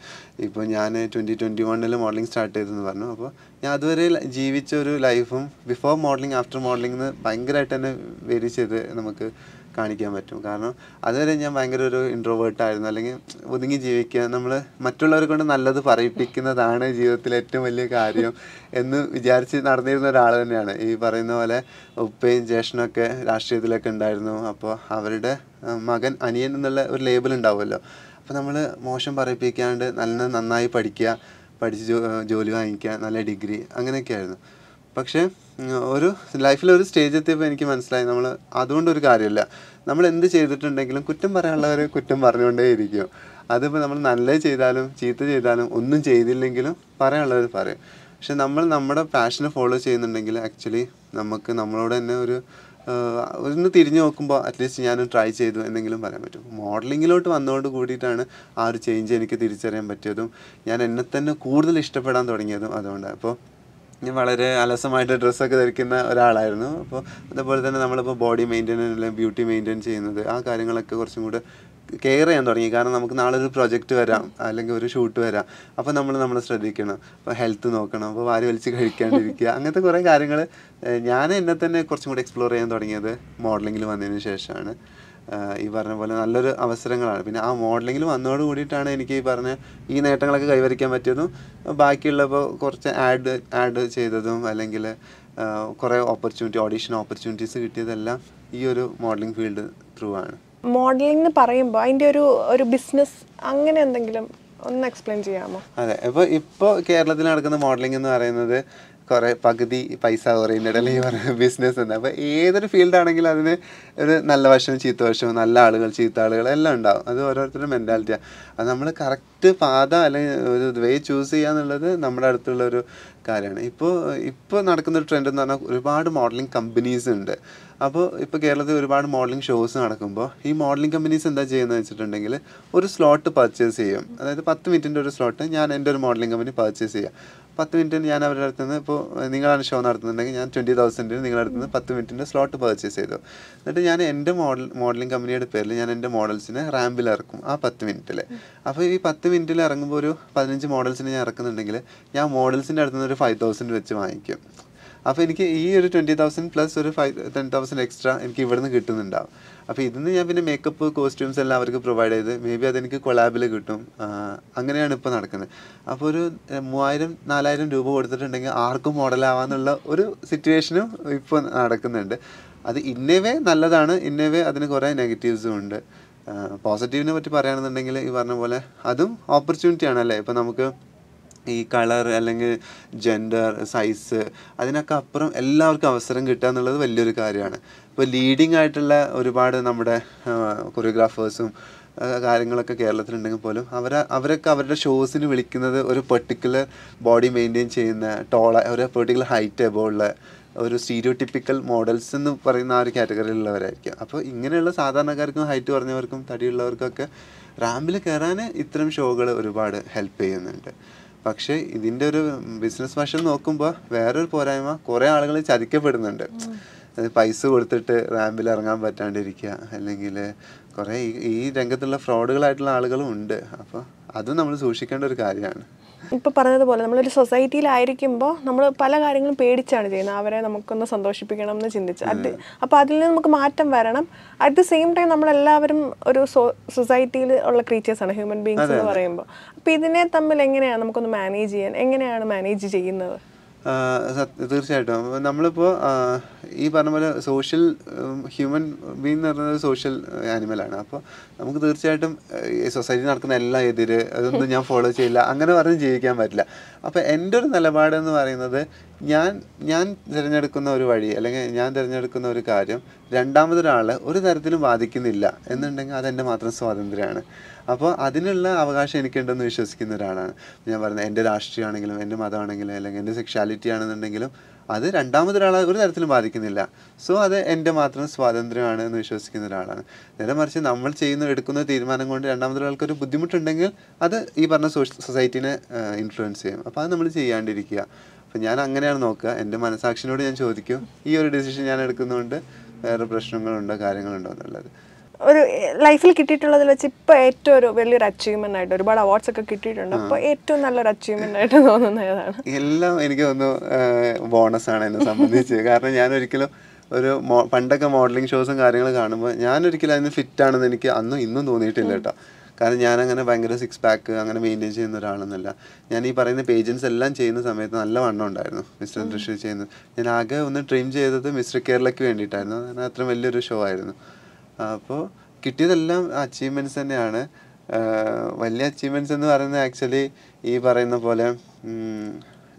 ഇപ്പോൾ ഞാൻ ട്വൻറ്റി ട്വൻറ്റി വണ്ണിൽ മോഡലിംഗ് സ്റ്റാർട്ട് ചെയ്തെന്ന് പറഞ്ഞു അപ്പോൾ ഞാൻ അതുവരെ ജീവിച്ച ഒരു ലൈഫും ബിഫോർ മോഡലിംഗ് ആഫ്റ്റർ മോഡലിംഗ് എന്ന് ഭയങ്കരമായിട്ട് തന്നെ വേരി ചെയ്ത് നമുക്ക് കാണിക്കാൻ പറ്റും കാരണം അതുവരെ ഞാൻ ഭയങ്കര ഒരു ഇൻട്രോവേർട്ടായിരുന്നു അല്ലെങ്കിൽ ഒതുങ്ങി ജീവിക്കുക നമ്മൾ മറ്റുള്ളവരെ കൊണ്ട് നല്ലത് പറയിപ്പിക്കുന്നതാണ് ജീവിതത്തിലെ ഏറ്റവും വലിയ കാര്യം എന്ന് വിചാരിച്ച് നടന്നിരുന്ന ഒരാൾ തന്നെയാണ് ഈ പറയുന്ന പോലെ ഉപ്പയും ജ്യേഷ്ഠനൊക്കെ രാഷ്ട്രീയത്തിലൊക്കെ ഉണ്ടായിരുന്നു അപ്പോൾ അവരുടെ മകൻ അനിയൻ എന്നുള്ള ഒരു ലേബൽ ഉണ്ടാവുമല്ലോ അപ്പോൾ നമ്മൾ മോശം പറയിപ്പിക്കാണ്ട് നല്ല നന്നായി പഠിക്കുക പഠിച്ച് ജോലി വാങ്ങിക്കുക നല്ല ഡിഗ്രി അങ്ങനെയൊക്കെയായിരുന്നു പക്ഷേ ഒരു ലൈഫിൽ ഒരു സ്റ്റേജ് എത്തിയപ്പോൾ എനിക്ക് മനസ്സിലായി നമ്മൾ അതുകൊണ്ടൊരു കാര്യമില്ല നമ്മൾ എന്ത് ചെയ്തിട്ടുണ്ടെങ്കിലും കുറ്റം പറയാനുള്ളവർ കുറ്റം പറഞ്ഞുകൊണ്ടേ ഇരിക്കും അതിപ്പോൾ നമ്മൾ നല്ല ചെയ്താലും ചീത്ത ചെയ്താലും ഒന്നും ചെയ്തില്ലെങ്കിലും പറയാനുള്ളവർ പറയും പക്ഷെ നമ്മൾ നമ്മുടെ പാഷനെ ഫോളോ ചെയ്യുന്നുണ്ടെങ്കിൽ ആക്ച്വലി നമുക്ക് നമ്മളോട് തന്നെ ഒരു ഒന്ന് തിരിഞ്ഞു നോക്കുമ്പോൾ അറ്റ്ലീസ്റ്റ് ഞാൻ ട്രൈ ചെയ്തു എന്നെങ്കിലും പറയാൻ പറ്റും മോഡലിങ്ങിലോട്ട് വന്നതോട് കൂടിയിട്ടാണ് ആ ഒരു ചേഞ്ച് എനിക്ക് തിരിച്ചറിയാൻ പറ്റിയതും ഞാൻ എന്നെ തന്നെ കൂടുതൽ ഇഷ്ടപ്പെടാൻ തുടങ്ങിയതും അതുകൊണ്ട് അപ്പോൾ വളരെ അലസമായിട്ട് ഡ്രസ്സൊക്കെ ധരിക്കുന്ന ഒരാളായിരുന്നു അപ്പോൾ അതുപോലെ തന്നെ നമ്മളിപ്പോൾ ബോഡി മെയിൻറ്റെയിൻ അല്ലെങ്കിൽ ബ്യൂട്ടി മെയിൻറ്റെയിൻ ചെയ്യുന്നത് ആ കാര്യങ്ങളൊക്കെ കുറച്ചും കൂടെ കെയർ ചെയ്യാൻ തുടങ്ങി കാരണം നമുക്ക് നാളെ ഒരു പ്രൊജക്റ്റ് വരാം അല്ലെങ്കിൽ ഒരു ഷൂട്ട് വരാം അപ്പോൾ നമ്മൾ നമ്മൾ ശ്രദ്ധിക്കണം അപ്പോൾ ഹെൽത്ത് നോക്കണം അപ്പോൾ വാരി വലിച്ച് കഴിക്കാണ്ടിരിക്കുക അങ്ങനത്തെ കുറേ കാര്യങ്ങൾ ഞാൻ എന്നെ തന്നെ കുറച്ചും കൂടി എക്സ്പ്ലോർ ചെയ്യാൻ തുടങ്ങിയത് മോഡലിങ്ങിൽ വന്നതിന് ശേഷമാണ് ഈ പറഞ്ഞ പോലെ നല്ലൊരു അവസരങ്ങളാണ് പിന്നെ ആ മോഡലിങ്ങിൽ വന്നതോട് കൂടിയിട്ടാണ് എനിക്ക് ഈ പറഞ്ഞ ഈ നേട്ടങ്ങളൊക്കെ കൈവരിക്കാൻ പറ്റിയതും ബാക്കിയുള്ളപ്പോൾ കുറച്ച് ആഡ് ആഡ് ചെയ്തതും അല്ലെങ്കിൽ കുറേ ഓപ്പർച്യൂണിറ്റി ഓഡീഷൻ ഓപ്പർച്യൂണിറ്റീസ് കിട്ടിയതെല്ലാം ഈ ഒരു മോഡലിംഗ് ഫീൽഡ് ത്രൂ ആണ് മോഡലിംഗ് പറയുമ്പോൾ അതിൻ്റെ ഒരു ഒരു ബിസിനസ് അങ്ങനെ എന്തെങ്കിലും ഒന്ന് എക്സ്പ്ലെയിൻ ചെയ്യാമോ അതെ അപ്പോൾ ഇപ്പോൾ കേരളത്തിൽ നടക്കുന്ന മോഡലിംഗ് എന്ന് പറയുന്നത് കുറെ പകുതി പൈസ കുറയുന്നുണ്ട് അല്ലെങ്കിൽ ബിസിനസ് ഉണ്ട് അപ്പോൾ ഏതൊരു ഫീൽഡാണെങ്കിലും അതിന് ഒരു നല്ല വശവും ചീത്ത വശവും നല്ല ആളുകൾ ചീത്ത ആളുകൾ എല്ലാം ഉണ്ടാവും അത് ഓരോരുത്തരുടെ മെൻറ്റാലിറ്റിയാണ് അത് നമ്മൾ കറക്റ്റ് പാത അല്ലെങ്കിൽ ഒരു വേ ചൂസ് ചെയ്യുക എന്നുള്ളത് നമ്മുടെ അടുത്തുള്ള ഒരു കാര്യമാണ് ഇപ്പോൾ ഇപ്പോൾ നടക്കുന്ന ഒരു ട്രെൻഡ് എന്ന് പറഞ്ഞാൽ ഒരുപാട് മോഡലിംഗ് കമ്പനീസ് ഉണ്ട് അപ്പോൾ ഇപ്പോൾ കേരളത്തിൽ ഒരുപാട് മോഡലിംഗ് ഷോസ് നടക്കുമ്പോൾ ഈ മോഡലിംഗ് കമ്പനീസ് എന്താ ചെയ്യുന്നത് വെച്ചിട്ടുണ്ടെങ്കിൽ ഒരു സ്ലോട്ട് പർച്ചേസ് ചെയ്യും അതായത് പത്ത് മിനിറ്റിൻ്റെ ഒരു സ്ലോട്ട് ഞാൻ എൻ്റെ ഒരു മോഡലിംഗ് കമ്പനി പർച്ചേസ് ചെയ്യാം പത്ത് മിനിറ്റിന് ഞാൻ അവരുടെ അടുത്ത് നിന്ന് ഇപ്പോൾ നിങ്ങളാണ് ഷോ നടത്തുന്നുണ്ടെങ്കിൽ ഞാൻ ട്വൻറ്റി തൗസൻഡിന് നിങ്ങളുടെ അടുത്ത് നിന്ന് പത്ത് മിനിറ്റിൻ്റെ സ്ലോട്ട് പർച്ചേസ് ചെയ്തു എന്നിട്ട് ഞാൻ എൻ്റെ മോഡൽ മോഡലിംഗ് കമ്പനിയുടെ പേരിൽ ഞാൻ എൻ്റെ മോഡൽസിനെ റാമ്പിൽ ഇറക്കും ആ പത്ത് മിനിറ്റിൽ അപ്പോൾ ഈ പത്ത് മിനിറ്റിൽ ഇറങ്ങുമ്പോൾ ഒരു പതിനഞ്ച് മോഡൽസിന് ഞാൻ ഇറക്കുന്നുണ്ടെങ്കിൽ ഞാൻ മോഡൽസിൻ്റെ അടുത്തുനിന്ന് ഒരു ഫൈവ് തൗസൻഡ് വെച്ച് വാങ്ങിക്കും അപ്പോൾ എനിക്ക് ഈ ഒരു ട്വൻറ്റി തൗസൻഡ് പ്ലസ് ഒരു ഫൈവ് ടെൻ തൗസൻഡ് എക്സ്ട്രാ എനിക്ക് നിന്ന് കിട്ടുന്നുണ്ടാവും അപ്പോൾ ഇതിന്ന് ഞാൻ പിന്നെ മേക്കപ്പ് കോസ്റ്റ്യൂംസ് എല്ലാം അവർക്ക് പ്രൊവൈഡ് ചെയ്ത് മേ ബി അതെനിക്ക് കൊളാബിൽ കിട്ടും അങ്ങനെയാണ് ഇപ്പോൾ നടക്കുന്നത് അപ്പോൾ ഒരു മൂവായിരം നാലായിരം രൂപ കൊടുത്തിട്ടുണ്ടെങ്കിൽ ആർക്കും മോഡലാവാന്നുള്ള ഒരു സിറ്റുവേഷനും ഇപ്പോൾ നടക്കുന്നുണ്ട് അത് ഇന്നവേ നല്ലതാണ് ഇന്നവേ അതിന് കുറേ നെഗറ്റീവ്സും ഉണ്ട് പോസിറ്റീവിനെ പറ്റി പറയുകയാണെന്നുണ്ടെങ്കിൽ ഈ പറഞ്ഞ പോലെ അതും ഓപ്പർച്യൂണിറ്റി ആണല്ലേ ഇപ്പോൾ നമുക്ക് ഈ കളർ അല്ലെങ്കിൽ ജെൻഡർ സൈസ് അതിനൊക്കെ അപ്പുറം എല്ലാവർക്കും അവസരം കിട്ടുക എന്നുള്ളത് വലിയൊരു കാര്യമാണ് ഇപ്പോൾ ലീഡിങ് ആയിട്ടുള്ള ഒരുപാട് നമ്മുടെ കൊറിയോഗ്രാഫേഴ്സും കാര്യങ്ങളൊക്കെ കേരളത്തിലുണ്ടെങ്കിൽ പോലും അവരെ അവരൊക്കെ അവരുടെ ഷോസിന് വിളിക്കുന്നത് ഒരു പെർട്ടിക്കുലർ ബോഡി മെയിൻറ്റെയിൻ ചെയ്യുന്ന ടോള ഒരു പെർട്ടിക്കുലർ ഹൈറ്റ് എബോ ഉള്ള ഒരു സ്റ്റീരിയോ ടിപ്പിക്കൽ മോഡൽസ് എന്ന് പറയുന്ന ആ ഒരു കാറ്റഗറിയിലുള്ളവരായിരിക്കും അപ്പോൾ ഇങ്ങനെയുള്ള സാധാരണക്കാർക്കും ഹൈറ്റ് കുറഞ്ഞവർക്കും തടിയുള്ളവർക്കൊക്കെ റാമ്പിൽ കയറാൻ ഇത്തരം ഷോകൾ ഒരുപാട് ഹെൽപ്പ് ചെയ്യുന്നുണ്ട് പക്ഷേ ഇതിൻ്റെ ഒരു ബിസിനസ് വശം നോക്കുമ്പോൾ വേറൊരു പോരായ്മ കുറേ ആളുകൾ ചതിക്കപ്പെടുന്നുണ്ട് പൈസ കൊടുത്തിട്ട് റാമ്പിൽ ഇറങ്ങാൻ പറ്റാണ്ടിരിക്കുക അല്ലെങ്കിൽ കുറേ ഈ രംഗത്തുള്ള ഫ്രോഡുകളായിട്ടുള്ള ആളുകളും ഉണ്ട് അപ്പോൾ അതും നമ്മൾ സൂക്ഷിക്കേണ്ട ഒരു കാര്യമാണ് ഇപ്പോൾ പറഞ്ഞതുപോലെ നമ്മളൊരു സൊസൈറ്റിയിലായിരിക്കുമ്പോൾ നമ്മൾ പല കാര്യങ്ങളും പേടിച്ചാണ് ചെയ്യുന്നത് അവരെ നമുക്കൊന്ന് സന്തോഷിപ്പിക്കണം എന്ന് ചിന്തിച്ച് അത് അപ്പോൾ അതിൽ നിന്ന് നമുക്ക് മാറ്റം വരണം അറ്റ് ദ സെയിം ടൈം നമ്മളെല്ലാവരും ഒരു സൊസൈറ്റിയിൽ ഉള്ള ക്രീച്ചേഴ്സാണ് ഹ്യൂമൻ ബീങ്സ് എന്ന് പറയുമ്പോൾ അപ്പോൾ ഇതിനെ തമ്മിൽ എങ്ങനെയാണ് നമുക്കൊന്ന് മാനേജ് ചെയ്യാൻ എങ്ങനെയാണ് മാനേജ് ചെയ്യുന്നത് തീർച്ചയായിട്ടും നമ്മളിപ്പോൾ ഈ പറഞ്ഞ പോലെ സോഷ്യൽ ഹ്യൂമൻ ബീങ് എന്ന് പറഞ്ഞ സോഷ്യൽ ആനിമലാണ് അപ്പോൾ നമുക്ക് തീർച്ചയായിട്ടും സൊസൈറ്റി നടക്കുന്ന എല്ലാ എതിര് അതൊന്നും ഞാൻ ഫോളോ ചെയ്യില്ല അങ്ങനെ പറഞ്ഞ് ജീവിക്കാൻ പറ്റില്ല അപ്പോൾ എൻ്റെ ഒരു നിലപാട് എന്ന് പറയുന്നത് ഞാൻ ഞാൻ തിരഞ്ഞെടുക്കുന്ന ഒരു വഴി അല്ലെങ്കിൽ ഞാൻ തിരഞ്ഞെടുക്കുന്ന ഒരു കാര്യം രണ്ടാമതൊരാളെ ഒരു തരത്തിലും ബാധിക്കുന്നില്ല എന്നുണ്ടെങ്കിൽ അതെൻ്റെ മാത്രം സ്വാതന്ത്ര്യമാണ് അപ്പോൾ അതിനുള്ള അവകാശം എനിക്കുണ്ടെന്ന് വിശ്വസിക്കുന്ന ഒരാളാണ് ഞാൻ പറഞ്ഞത് എൻ്റെ രാഷ്ട്രീയമാണെങ്കിലും എൻ്റെ മതമാണെങ്കിലും അല്ലെങ്കിൽ എൻ്റെ സെക്ഷാലിറ്റി ആണെന്നുണ്ടെങ്കിലും അത് രണ്ടാമതൊരാളെ ഒരു തരത്തിലും ബാധിക്കുന്നില്ല സോ അത് എൻ്റെ മാത്രം സ്വാതന്ത്ര്യമാണ് എന്ന് വിശ്വസിക്കുന്ന ഒരാളാണ് നേരെ മറിച്ച് നമ്മൾ ചെയ്യുന്ന എടുക്കുന്ന തീരുമാനം കൊണ്ട് രണ്ടാമതൊരാൾക്ക് ഒരു ബുദ്ധിമുട്ടുണ്ടെങ്കിൽ അത് ഈ പറഞ്ഞ സൊസൈറ്റീനെ ഇൻഫ്ലുവൻസ് ചെയ്യും അപ്പോൾ അത് നമ്മൾ ചെയ്യാണ്ടിരിക്കുക അപ്പം ഞാൻ അങ്ങനെയാണ് നോക്കുക എൻ്റെ മനസാക്ഷിനോട് ഞാൻ ചോദിക്കും ഈ ഒരു ഡിസിഷൻ ഞാൻ എടുക്കുന്നതുകൊണ്ട് വേറെ പ്രശ്നങ്ങളുണ്ടോ കാര്യങ്ങളുണ്ടോ എന്നുള്ളത് ഒരു ലൈഫിൽ കിട്ടിയിട്ടുള്ളതിൽ വെച്ച് ഇപ്പോൾ ഏറ്റവും ഒരു വലിയൊരു അച്ചീവ്മെൻ്റ് ആയിട്ട് ഒരുപാട് അവാർഡ്സ് ഒക്കെ കിട്ടിയിട്ടുണ്ട് അപ്പോൾ ഏറ്റവും നല്ലൊരു അച്ചീവ്മെൻ്റ് ആയിട്ട് തോന്നുന്ന ഏതാണ് എല്ലാം എനിക്ക് തോന്നുന്നു ബോണസ് ആണ് എന്നെ സംബന്ധിച്ച് കാരണം ഞാൻ ഒരിക്കലും ഒരു പണ്ടൊക്കെ മോഡലിംഗ് ഷോസും കാര്യങ്ങളും കാണുമ്പോൾ ഞാൻ ഒരിക്കലും അതിന് ഫിറ്റ് ആണെന്ന് എനിക്ക് അന്നും ഇന്നും തോന്നിയിട്ടില്ല കേട്ടോ കാരണം ഞാനങ്ങനെ ഭയങ്കര സിക്സ് പാക്ക് അങ്ങനെ മെയിൻറ്റെയിൻ ചെയ്യുന്ന ഒരാളെന്നല്ല ഞാൻ ഈ പറയുന്ന പേജൻസ് എല്ലാം ചെയ്യുന്ന സമയത്ത് നല്ല വണ്ണം ഉണ്ടായിരുന്നു മിസ്റ്റർ ദൃശ്യ ചെയ്യുന്നത് ഞാൻ ആകെ ഒന്ന് ട്രിം ചെയ്തത് മിസ്റ്റർ കേരളയ്ക്ക് വേണ്ടിയിട്ടായിരുന്നു കാരണം അത്രയും വലിയൊരു ഷോ ആയിരുന്നു അപ്പോൾ കിട്ടിയതെല്ലാം അച്ചീവ്മെൻറ്റ്സ് തന്നെയാണ് വലിയ അച്ചീവ്മെൻറ്റ്സ് എന്ന് പറയുന്നത് ആക്ച്വലി ഈ പറയുന്ന പോലെ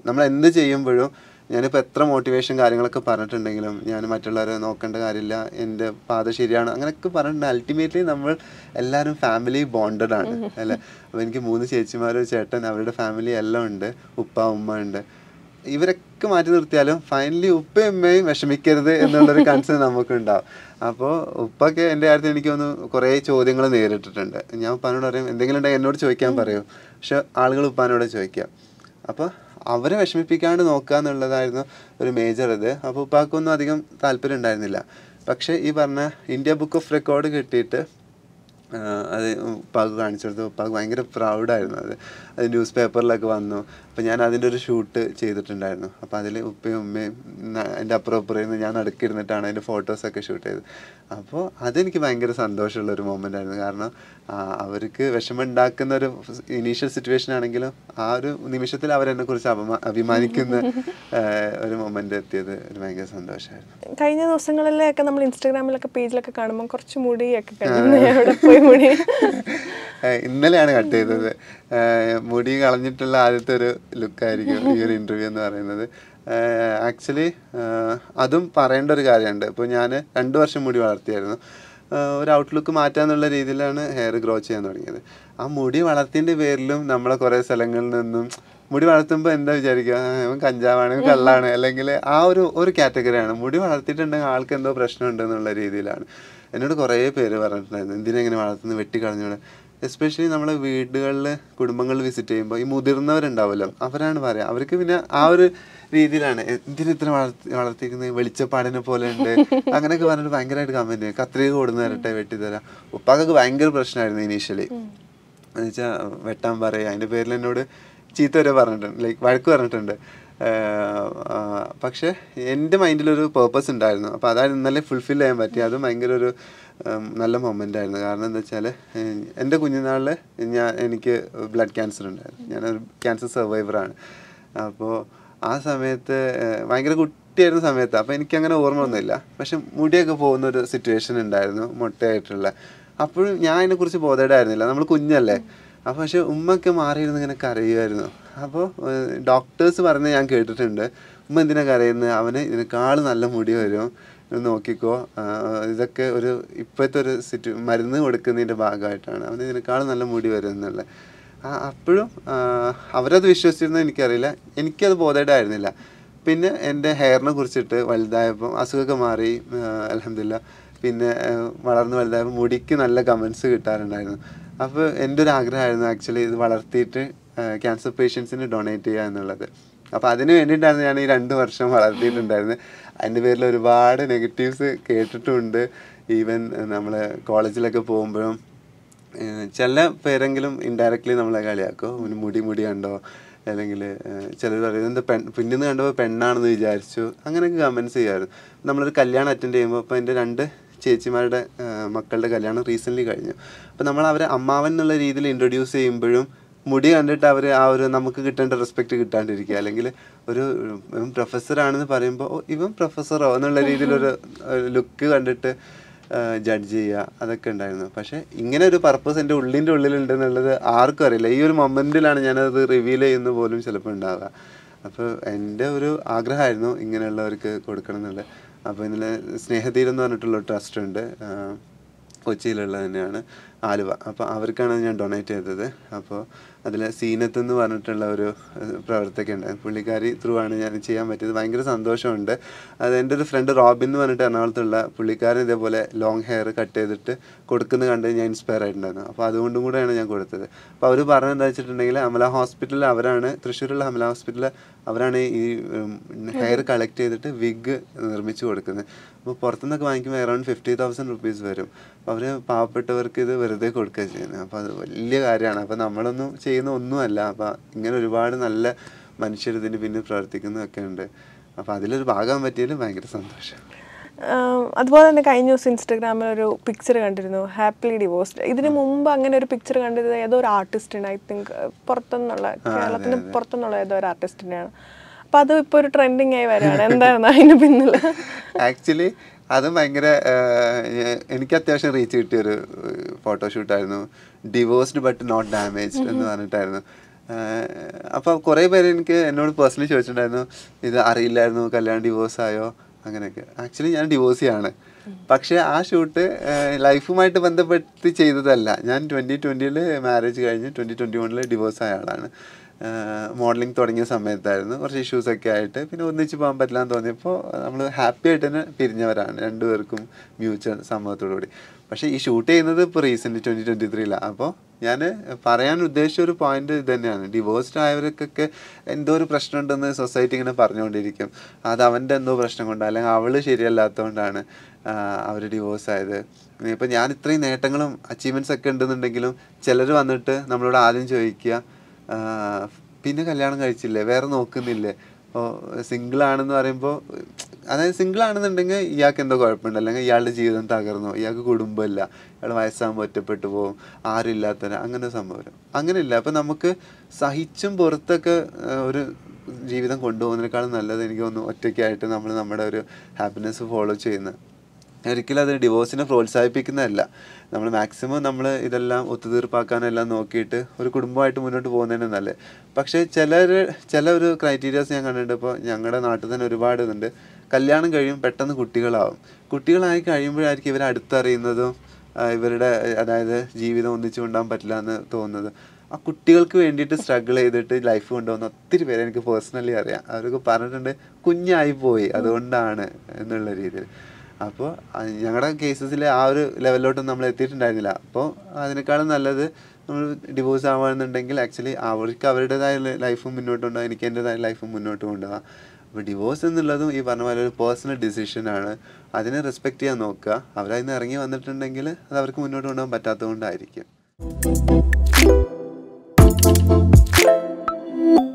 നമ്മൾ എന്ത് ചെയ്യുമ്പോഴും ഞാനിപ്പോൾ എത്ര മോട്ടിവേഷൻ കാര്യങ്ങളൊക്കെ പറഞ്ഞിട്ടുണ്ടെങ്കിലും ഞാൻ മറ്റുള്ളവരെ നോക്കേണ്ട കാര്യമില്ല എൻ്റെ പാത ശരിയാണ് അങ്ങനെയൊക്കെ പറഞ്ഞിട്ടുണ്ട് അൾട്ടിമേറ്റ്ലി നമ്മൾ എല്ലാവരും ഫാമിലി ബോണ്ടഡ് ആണ് അല്ലേ അപ്പോൾ എനിക്ക് മൂന്ന് ചേച്ചിമാരും ചേട്ടൻ അവരുടെ ഫാമിലി എല്ലാം ഉണ്ട് ഉപ്പ ഉമ്മ ഉണ്ട് ഇവരൊക്കെ മാറ്റി നിർത്തിയാലും ഫൈനലി ഉപ്പയും ഉമ്മയും വിഷമിക്കരുത് എന്നുള്ളൊരു കൺസേൺ നമുക്കുണ്ടാവും അപ്പോൾ ഉപ്പൊക്കെ എൻ്റെ കാര്യത്തിൽ എനിക്ക് ഒന്ന് കുറേ ചോദ്യങ്ങൾ നേരിട്ടിട്ടുണ്ട് ഞാൻ ഉപ്പാനോട് പറയും എന്തെങ്കിലും ഉണ്ടെങ്കിൽ എന്നോട് ചോദിക്കാൻ പറയൂ പക്ഷെ ആളുകൾ ഉപ്പാനോട് ചോദിക്കുക അപ്പോൾ അവരെ വിഷമിപ്പിക്കാണ്ട് നോക്കുക എന്നുള്ളതായിരുന്നു ഒരു മേജർ ഇത് അപ്പോൾ ഉപ്പാക്കൊന്നും അധികം താല്പര്യം ഉണ്ടായിരുന്നില്ല പക്ഷേ ഈ പറഞ്ഞ ഇന്ത്യ ബുക്ക് ഓഫ് റെക്കോർഡ് കിട്ടിയിട്ട് അത് ഉപ്പാക്ക് കാണിച്ചു കൊടുത്തു ഉപ്പാക്ക് ഭയങ്കര പ്രൗഡായിരുന്നു അത് അത് ന്യൂസ് പേപ്പറിലൊക്കെ വന്നു അപ്പം ഞാൻ അതിൻ്റെ ഒരു ഷൂട്ട് ചെയ്തിട്ടുണ്ടായിരുന്നു അപ്പോൾ അതിൽ ഉപ്പയും ഉമ്മയും എൻ്റെ അപ്പുറം അപ്പുറം ഇരുന്ന് ഞാൻ അടുക്കിരുന്നിട്ടാണ് അതിൻ്റെ ഫോട്ടോസൊക്കെ ഷൂട്ട് ചെയ്തത് അപ്പോൾ അതെനിക്ക് ഭയങ്കര സന്തോഷമുള്ള ഒരു മൊമെൻ്റ് ആയിരുന്നു കാരണം അവർക്ക് വിഷമം ഉണ്ടാക്കുന്ന ഒരു ഇനീഷ്യൽ സിറ്റുവേഷൻ ആണെങ്കിലും ആ ഒരു നിമിഷത്തിൽ കുറിച്ച് അപമാ അഭിമാനിക്കുന്ന ഒരു മൊമെൻ്റ് എത്തിയത് ഒരു ഭയങ്കര സന്തോഷമായിരുന്നു കഴിഞ്ഞ ദിവസങ്ങളിലൊക്കെ നമ്മൾ ഇൻസ്റ്റാഗ്രാമിലൊക്കെ പേജിലൊക്കെ കാണുമ്പോൾ കുറച്ച് മുടിയൊക്കെ പോയി മുടി ഇന്നലെയാണ് കട്ട് ചെയ്തത് മുടി കളഞ്ഞിട്ടുള്ള ആദ്യത്തെ ഒരു ലുക്കായിരിക്കും ഈ ഒരു ഇൻ്റർവ്യൂ എന്ന് പറയുന്നത് ആക്ച്വലി അതും പറയേണ്ട ഒരു കാര്യമുണ്ട് ഇപ്പോൾ ഞാൻ രണ്ട് വർഷം മുടി വളർത്തിയായിരുന്നു ഒരു ഔട്ട്ലുക്ക് എന്നുള്ള രീതിയിലാണ് ഹെയർ ഗ്രോ ചെയ്യാൻ തുടങ്ങിയത് ആ മുടി വളർത്തിൻ്റെ പേരിലും നമ്മളെ കുറേ സ്ഥലങ്ങളിൽ നിന്നും മുടി വളർത്തുമ്പോൾ എന്താ വിചാരിക്കുക കഞ്ചാവാണ് കള്ളാണ് അല്ലെങ്കിൽ ആ ഒരു ഒരു കാറ്റഗറിയാണ് മുടി വളർത്തിയിട്ടുണ്ടെങ്കിൽ ആൾക്ക് എന്തോ പ്രശ്നമുണ്ടെന്നുള്ള രീതിയിലാണ് എന്നോട് കുറേ പേര് പറഞ്ഞിട്ടുണ്ടായിരുന്നു എന്തിനെങ്ങനെ വളർത്തുന്നു വെട്ടിക്കളഞ്ഞോടെ എസ്പെഷ്യലി നമ്മളെ വീടുകളിൽ കുടുംബങ്ങൾ വിസിറ്റ് ചെയ്യുമ്പോൾ ഈ മുതിർന്നവരുണ്ടാവുമല്ലോ അവരാണ് പറയുക അവർക്ക് പിന്നെ ആ ഒരു രീതിയിലാണ് എന്തിനു ഇത്ര വളർത്തി വളർത്തിക്കുന്നത് വെളിച്ചപ്പാടിനെ പോലെ ഉണ്ട് അങ്ങനെയൊക്കെ പറഞ്ഞിട്ട് ഭയങ്കരമായിട്ട് കമൻറ്റ് ചെയ്യും കത്രിക കൊടുന്നു തരട്ടെ വെട്ടിത്തരാം ഉപ്പാക്കൊക്കെ ഭയങ്കര പ്രശ്നമായിരുന്നു ഇനീഷ്യലി എന്നുവെച്ചാൽ വെട്ടാൻ പറയുക അതിൻ്റെ പേരിൽ എന്നോട് ചീത്ത വരെ പറഞ്ഞിട്ടുണ്ട് ലൈക്ക് വഴക്ക് പറഞ്ഞിട്ടുണ്ട് പക്ഷേ എൻ്റെ മൈൻഡിലൊരു പേർപ്പസ് ഉണ്ടായിരുന്നു അപ്പോൾ അതായത് ഇന്നലെ ഫുൾഫിൽ ചെയ്യാൻ പറ്റി അത് ഭയങ്കര ഒരു നല്ല മൊമെൻ്റ് ആയിരുന്നു കാരണം എന്താ വെച്ചാൽ എൻ്റെ കുഞ്ഞുനാളിൽ ഞാൻ എനിക്ക് ബ്ലഡ് ക്യാൻസർ ഉണ്ടായിരുന്നു ഞാനൊരു ക്യാൻസർ സർവൈവറാണ് അപ്പോൾ ആ സമയത്ത് ഭയങ്കര കുട്ടിയായിരുന്ന സമയത്ത് അപ്പോൾ എനിക്കങ്ങനെ ഓർമ്മയൊന്നുമില്ല പക്ഷെ മുടിയൊക്കെ പോകുന്ന ഒരു സിറ്റുവേഷൻ ഉണ്ടായിരുന്നു മുട്ടയായിട്ടുള്ള അപ്പോഴും ഞാൻ അതിനെക്കുറിച്ച് ബോധേഡായിരുന്നില്ല നമ്മൾ കുഞ്ഞല്ലേ അപ്പോൾ പക്ഷെ ഉമ്മയൊക്കെ മാറിയിരുന്നു ഇങ്ങനെ കരയുമായിരുന്നു അപ്പോൾ ഡോക്ടേഴ്സ് പറഞ്ഞ് ഞാൻ കേട്ടിട്ടുണ്ട് ഉമ്മ എന്തിനാ കരയുന്നത് അവന് ഇതിനേക്കാൾ നല്ല മുടി വരും നോക്കിക്കോ ഇതൊക്കെ ഒരു ഇപ്പോഴത്തെ ഒരു സിറ്റു മരുന്ന് കൊടുക്കുന്നതിൻ്റെ ഭാഗമായിട്ടാണ് അവന് ഇതിനേക്കാളും നല്ല മുടി വരും എന്നുള്ളത് അപ്പോഴും അവരത് വിശ്വസിച്ചിരുന്നത് എനിക്കറിയില്ല എനിക്കത് ബോധേഡായിരുന്നില്ല പിന്നെ എൻ്റെ ഹെയറിനെ കുറിച്ചിട്ട് വലുതായപ്പം അസുഖമൊക്കെ മാറി അലഹമില്ല പിന്നെ വളർന്ന് വലുതായപ്പോൾ മുടിക്ക് നല്ല കമൻസ് കിട്ടാറുണ്ടായിരുന്നു അപ്പോൾ എൻ്റെ ഒരു ആഗ്രഹമായിരുന്നു ആക്ച്വലി ഇത് വളർത്തിയിട്ട് ക്യാൻസർ പേഷ്യൻസിന് ഡൊണേറ്റ് ചെയ്യുക എന്നുള്ളത് അപ്പോൾ അതിന് വേണ്ടിയിട്ടായിരുന്നു ഞാൻ ഈ രണ്ട് വർഷം വളർത്തിയിട്ടുണ്ടായിരുന്നത് അതിൻ്റെ പേരിൽ ഒരുപാട് നെഗറ്റീവ്സ് കേട്ടിട്ടുമുണ്ട് ഈവൻ നമ്മൾ കോളേജിലൊക്കെ പോകുമ്പോഴും ചില പേരെങ്കിലും ഇൻഡയറക്റ്റ്ലി നമ്മളെ കളിയാക്കും മുടി മുടി കണ്ടോ അല്ലെങ്കിൽ ചിലർ പറയും എന്താ പെൺ പിന്നിൽ നിന്ന് കണ്ടപ്പോൾ പെണ്ണാണെന്ന് വിചാരിച്ചു അങ്ങനെയൊക്കെ കമൻസ് ചെയ്യാറുണ്ട് നമ്മളൊരു കല്യാണം അറ്റൻഡ് ചെയ്യുമ്പോൾ അപ്പോൾ എൻ്റെ രണ്ട് ചേച്ചിമാരുടെ മക്കളുടെ കല്യാണം റീസെൻ്റ്ലി കഴിഞ്ഞു അപ്പോൾ നമ്മൾ അവരെ അമ്മാവൻ എന്നുള്ള രീതിയിൽ ഇൻട്രൊഡ്യൂസ് ചെയ്യുമ്പോഴും മുടി കണ്ടിട്ട് അവർ ആ ഒരു നമുക്ക് കിട്ടേണ്ട റെസ്പെക്റ്റ് കിട്ടാണ്ടിരിക്കുക അല്ലെങ്കിൽ ഒരു പ്രൊഫസറാണെന്ന് പറയുമ്പോൾ ഇവൻ പ്രൊഫസറോ എന്നുള്ള രീതിയിലൊരു ലുക്ക് കണ്ടിട്ട് ജഡ്ജ് ചെയ്യുക അതൊക്കെ ഉണ്ടായിരുന്നു പക്ഷേ ഇങ്ങനെ ഒരു പർപ്പസ് എൻ്റെ ഉള്ളിൻ്റെ ഉള്ളിലുണ്ട് എന്നുള്ളത് ആർക്കും അറിയില്ല ഈ ഒരു മൊമെൻറ്റിലാണ് ഞാനത് റിവീൽ ചെയ്യുന്ന പോലും ചിലപ്പോൾ ഉണ്ടാവുക അപ്പോൾ എൻ്റെ ഒരു ആഗ്രഹമായിരുന്നു ഇങ്ങനെയുള്ളവർക്ക് കൊടുക്കണം എന്നുള്ളത് അപ്പോൾ ഇതിൽ സ്നേഹതീരം എന്ന് പറഞ്ഞിട്ടുള്ള ട്രസ്റ്റ് ഉണ്ട് കൊച്ചിയിലുള്ളത് തന്നെയാണ് ആലുവ അപ്പോൾ അവർക്കാണ് ഞാൻ ഡൊണേറ്റ് ചെയ്തത് അപ്പോൾ അതിൽ സീനത്ത് എന്ന് പറഞ്ഞിട്ടുള്ള ഒരു പ്രവർത്തകയുണ്ട് പുള്ളിക്കാരി ത്രൂ ആണ് ഞാൻ ചെയ്യാൻ പറ്റിയത് ഭയങ്കര സന്തോഷമുണ്ട് അത് എൻ്റെ ഒരു ഫ്രണ്ട് റോബിൻ എന്ന് പറഞ്ഞിട്ട് എറണാകുളത്തുള്ള പുള്ളിക്കാരൻ ഇതേപോലെ ലോങ് ഹെയർ കട്ട് ചെയ്തിട്ട് കൊടുക്കുന്നത് കണ്ട് ഞാൻ ഇൻസ്പയർ ആയിട്ടുണ്ടായിരുന്നു അപ്പോൾ അതുകൊണ്ടും കൂടെയാണ് ഞാൻ കൊടുത്തത് അപ്പോൾ അവർ പറഞ്ഞെന്താ വെച്ചിട്ടുണ്ടെങ്കിൽ അമല ഹോസ്പിറ്റലിൽ അവരാണ് തൃശ്ശൂരുള്ള അമല ഹോസ്പിറ്റലിൽ അവരാണ് ഈ ഹെയർ കളക്ട് ചെയ്തിട്ട് വിഗ് നിർമ്മിച്ചു കൊടുക്കുന്നത് അപ്പോൾ പുറത്തുനിന്നൊക്കെ വാങ്ങിക്കുമ്പോൾ അറൗണ്ട് ഫിഫ്റ്റി തൗസൻഡ് റുപ്പീസ് വരും അപ്പോൾ അവർ പാവപ്പെട്ടവർക്ക് ഇത് വെറുതെ കൊടുക്കുക ചെയ്യുന്നത് അപ്പോൾ അത് വലിയ കാര്യമാണ് അപ്പോൾ നമ്മളൊന്നും ചെയ്യുന്ന ഒന്നുമല്ല അപ്പോൾ ഇങ്ങനെ ഒരുപാട് നല്ല മനുഷ്യർ ഇതിന് പിന്നെ പ്രവർത്തിക്കുന്നതൊക്കെ ഉണ്ട് അപ്പോൾ അതിലൊരു ഭാഗം പറ്റിയതിൽ ഭയങ്കര സന്തോഷം അതുപോലെ തന്നെ കഴിഞ്ഞ ദിവസം ഇൻസ്റ്റഗ്രാമിൽ ഒരു പിക്ചർ കണ്ടിരുന്നു ഹാപ്പിലി ഡിവോഴ്സ്ഡ് ഇതിനു മുമ്പ് അങ്ങനെ ഒരു പിക്ചർ കണ്ടിരുന്നത് ഏതോ ഒരു ആർട്ടിസ്റ്റിന് ഐ തിങ്ക് പുറത്തുനിന്നുള്ള കേരളത്തിന് പുറത്തുനിന്നുള്ള ഏതോ ഒരു ആർട്ടിസ്റ്റിനെയാണ് അപ്പൊ അത് ഇപ്പൊ ഒരു ട്രെൻഡിങ് ആയി വരാണ് എന്തായിരുന്നു അതിന് പിന്നിൽ ആക്ച്വലി അത് ഭയങ്കര എനിക്ക് അത്യാവശ്യം റീച്ച് കിട്ടിയ ഒരു ഫോട്ടോഷൂട്ടായിരുന്നു ഡിവോഴ്സ്ഡ് ബട്ട് നോട്ട് ഡാമേജ്ഡ് എന്ന് പറഞ്ഞിട്ടായിരുന്നു അപ്പോൾ കുറേ പേര് എനിക്ക് എന്നോട് പേഴ്സണലി ചോദിച്ചിട്ടുണ്ടായിരുന്നു ഇത് അറിയില്ലായിരുന്നു കല്യാണം ഡിവോഴ്സ് ആയോ അങ്ങനെയൊക്കെ ആക്ച്വലി ഞാൻ ഡിവോഴ്സിയാണ് പക്ഷേ ആ ഷൂട്ട് ലൈഫുമായിട്ട് ബന്ധപ്പെട്ട് ചെയ്തതല്ല ഞാൻ ട്വൻറ്റി ട്വൻറ്റിയിൽ മാരേജ് കഴിഞ്ഞ് ട്വൻറ്റി ട്വൻറ്റി വണ്ണിൽ ഡിവോഴ്സ് ആയ ആളാണ് മോഡലിംഗ് തുടങ്ങിയ സമയത്തായിരുന്നു കുറച്ച് ഇഷ്യൂസൊക്കെ ആയിട്ട് പിന്നെ ഒന്നിച്ച് പോകാൻ എന്ന് തോന്നിയപ്പോൾ നമ്മൾ ഹാപ്പി ആയിട്ട് തന്നെ പിരിഞ്ഞവരാണ് രണ്ടുപേർക്കും മ്യൂച്വൽ കൂടി പക്ഷേ ഈ ഷൂട്ട് ചെയ്യുന്നത് ഇപ്പോൾ റീസെൻ്റ് ട്വൻറ്റി ട്വൻറ്റി ത്രീയിലാണ് അപ്പോൾ ഞാൻ പറയാൻ ഉദ്ദേശിച്ച ഒരു പോയിന്റ് ഇത് തന്നെയാണ് ഡിവോഴ്സ്ഡ് ആയവർക്കൊക്കെ എന്തോ ഒരു പ്രശ്നമുണ്ടെന്ന് സൊസൈറ്റി ഇങ്ങനെ പറഞ്ഞുകൊണ്ടിരിക്കും അത് അവൻ്റെ എന്തോ പ്രശ്നം കൊണ്ടാണ് അല്ലെങ്കിൽ അവൾ ശരിയല്ലാത്തതുകൊണ്ടാണ് അവർ ഡിവോഴ്സ് ആയത് ഇപ്പം ഞാൻ ഇത്രയും നേട്ടങ്ങളും അച്ചീവ്മെൻറ്റ്സ് ഒക്കെ ഉണ്ടെന്നുണ്ടെങ്കിലും ചിലർ വന്നിട്ട് നമ്മളോട് ആദ്യം ചോദിക്കുക പിന്നെ കല്യാണം കഴിച്ചില്ലേ വേറെ നോക്കുന്നില്ലേ ഇപ്പോൾ സിംഗിൾ ആണെന്ന് പറയുമ്പോൾ അതായത് സിംഗിൾ ആണെന്നുണ്ടെങ്കിൽ ഇയാൾക്ക് എന്തോ കുഴപ്പമുണ്ട് അല്ലെങ്കിൽ ഇയാളുടെ ജീവിതം തകർന്നു ഇയാൾക്ക് കുടുംബമില്ല ഇയാൾ വയസ്സാകുമ്പോൾ ഒറ്റപ്പെട്ടു പോകും ആരില്ലാത്തവന് അങ്ങനെ സംഭവം അങ്ങനെയില്ല അപ്പം നമുക്ക് സഹിച്ചും പുറത്തൊക്കെ ഒരു ജീവിതം കൊണ്ടുപോകുന്നതിനേക്കാളും നല്ലത് എനിക്ക് തോന്നുന്നു ഒറ്റയ്ക്കായിട്ട് നമ്മൾ നമ്മുടെ ഒരു ഹാപ്പിനെസ് ഫോളോ ചെയ്യുന്നത് ഒരിക്കലും അത് ഡിവോഴ്സിനെ പ്രോത്സാഹിപ്പിക്കുന്നതല്ല നമ്മൾ മാക്സിമം നമ്മൾ ഇതെല്ലാം ഒത്തുതീർപ്പാക്കാനെല്ലാം നോക്കിയിട്ട് ഒരു കുടുംബമായിട്ട് മുന്നോട്ട് പോകുന്നതിന് നല്ലത് പക്ഷേ ചില ചില ഒരു ക്രൈറ്റീരിയാസ് ഞാൻ കണ്ടിട്ടുണ്ട് ഇപ്പോൾ ഞങ്ങളുടെ നാട്ടിൽ തന്നെ ഒരുപാട് ഇതുണ്ട് കല്യാണം കഴിയും പെട്ടെന്ന് കുട്ടികളാവും കുട്ടികളായി കഴിയുമ്പോഴായിരിക്കും ഇവരെ അടുത്തറിയുന്നതും ഇവരുടെ അതായത് ജീവിതം ഒന്നിച്ചു കൊണ്ടാൻ പറ്റില്ല എന്ന് തോന്നുന്നത് ആ കുട്ടികൾക്ക് വേണ്ടിയിട്ട് സ്ട്രഗിൾ ചെയ്തിട്ട് ലൈഫ് കൊണ്ടുപോകുന്ന ഒത്തിരി പേരെ എനിക്ക് പേഴ്സണലി അറിയാം അവർക്ക് പറഞ്ഞിട്ടുണ്ട് കുഞ്ഞായി പോയി അതുകൊണ്ടാണ് എന്നുള്ള രീതിയിൽ അപ്പോൾ ഞങ്ങളുടെ കേസസിൽ ആ ഒരു ലെവലിലോട്ടും നമ്മൾ എത്തിയിട്ടുണ്ടായിരുന്നില്ല അപ്പോൾ അതിനേക്കാളും നല്ലത് നമ്മൾ ഡിവോഴ്സ് ആവുകയാണെന്നുണ്ടെങ്കിൽ ആക്ച്വലി അവർക്ക് അവരുടേതായ ലൈഫ് മുന്നോട്ട് കൊണ്ടുപോകാം എനിക്ക് എൻ്റെതായ ലൈഫ് മുന്നോട്ട് കൊണ്ടുപോകാം അപ്പോൾ ഡിവോഴ്സ് എന്നുള്ളതും ഈ പറഞ്ഞ പോലെ ഒരു പേഴ്സണൽ ഡിസിഷനാണ് അതിനെ റെസ്പെക്റ്റ് ചെയ്യാൻ നോക്കുക അവരതിൽ ഇറങ്ങി വന്നിട്ടുണ്ടെങ്കിൽ അത് അവർക്ക് മുന്നോട്ട് കൊണ്ടുപോകാൻ പറ്റാത്തതുകൊണ്ടായിരിക്കും